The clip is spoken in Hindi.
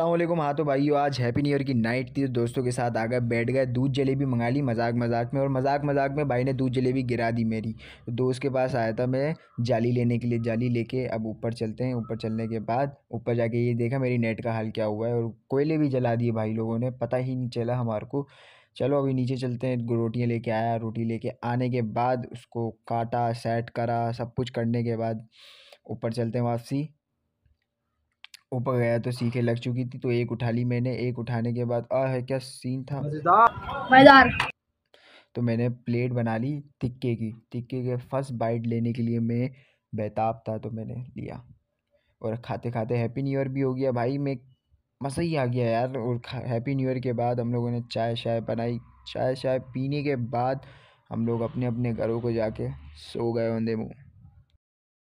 असलम हाँ तो भाई आज हैप्पी न्यू ईयर की नाइट थी तो दोस्तों के साथ आ गए बैठ गए दूध जलेबी मंगा ली मजाक मजाक में और मजाक मजाक में भाई ने दूध जलेबी गिरा दी मेरी तो दोस्त के पास आया था मैं जाली लेने के लिए जाली लेके अब ऊपर चलते हैं ऊपर चलने के बाद ऊपर जाके ये देखा मेरी नेट का हाल क्या हुआ है और कोयले भी जला दिए भाई लोगों ने पता ही नहीं चला हमारे को चलो अभी नीचे चलते हैं रोटियाँ लेके आया रोटी लेके आने के बाद उसको काटा सेट करा सब कुछ करने के बाद ऊपर चलते हैं वापसी ऊपर गया तो सीखे लग चुकी थी तो एक उठा ली मैंने एक उठाने के बाद आ है क्या सीन था मजेदार तो मैंने प्लेट बना ली तिक्के की तिक्के के फर्स्ट बाइट लेने के लिए मैं बेताब था तो मैंने लिया और खाते खाते हैप्पी न्यू ईयर भी हो गया भाई मैं मज़ा ही आ गया यार और हैप्पी न्यू ईयर के बाद हम लोगों ने चाय शाय बनाई चाय शाय पीने के बाद हम लोग अपने अपने घरों को जाके सो गए होंदे मुँह